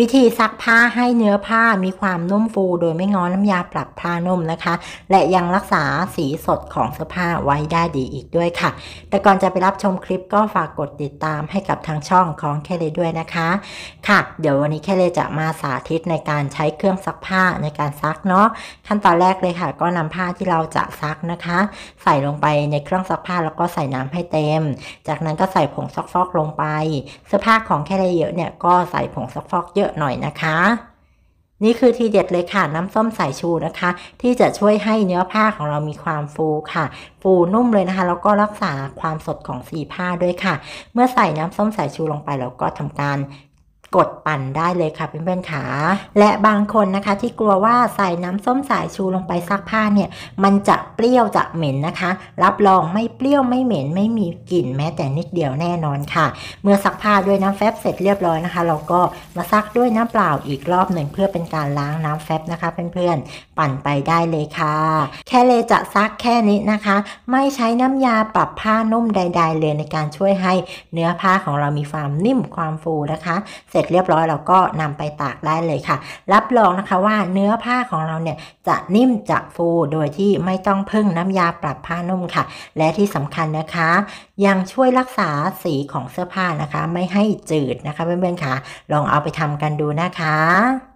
วิธีซักผ้าให้เนื้อผ้ามีความนุ่มฟู โดยไม่ง้อน้ำยาปรับผ้านุ่มนะคะ และยังรักษาสีสดของเสื้อผ้าไว้ได้ดีอีกด้วยค่ะ แต่ก่อนจะไปรับชมคลิปก็ฝากกดติดตามให้กับทางช่องของแค่เลยด้วยนะคะ ค่ะ เดี๋ยววันนี้แค่เลยจะมาสาธิตในการใช้เครื่องซักผ้าในการซักเนาะขั้นตอนแรกเลยค่ะ ก็นำผ้าที่เราจะซักนะคะ ใส่ลงไปในเครื่องซักผ้าแล้วก็ใส่น้ำให้เต็ม จากนั้นก็ใส่ผงซักฟอกลงไปเสื้อผ้าของแค่เลยเยอะเนี่ยก็ใส่ผงซักฟอกเยอะอะหน่อยนะคะ นี่คือทีเด็ดเลยค่ะ น้ำส้มสายชูนะคะ ที่จะช่วยให้เนื้อผ้าของเรามีความฟูค่ะ ฟูนุ่มเลยนะคะ แล้วก็รักษาความสดของสีผ้าด้วยค่ะ เมื่อใส่น้ำส้มสายชูลงไปแล้วก็ทำการกดปั่นได้เลยค่ะเพื่อนๆขาและบางคนนะคะ ที่กลัวว่าใส่น้ำส้มสายชูลงไปซักผ้าเนี่ยมันจะเปรี้ยวจะเหม็นนะคะ รับรองไม่เปรี้ยวไม่เหม็นไม่มีกลิ่นแม้แต่นิดเดียวแน่นอนค่ะ เมื่อซักผ้าด้วยน้ำแฟบเสร็จเรียบร้อยนะคะ เราก็มาซักด้วยน้ำเปล่าอีกรอบหนึ่งเพื่อเป็นการล้างน้ำแฟบนะคะเพื่อนๆปั่นไปได้เลยค่ะ แค่เลยจะซักแค่นี้นะคะ ไม่ใช้น้ำยาปรับผ้านุ่มใด ๆ เลยในการช่วยให้เนื้อผ้าของเรามีความนิ่มความฟูนะคะเสร็จจเรียบร้อยเราก็นำไปตากได้เลยค่ะ รับรองนะคะว่าเนื้อผ้าของเราเนี่ย จะนิ่มจะฟูโดยที่ไม่ต้องพึ่งน้ำยาปรับผ้านุ่มค่ะ และที่สำคัญนะคะ ยังช่วยรักษาสีของเสื้อผ้านะคะ ไม่ให้จืดนะคะเพื่อนๆค่ะ ลองเอาไปทำกันดูนะคะ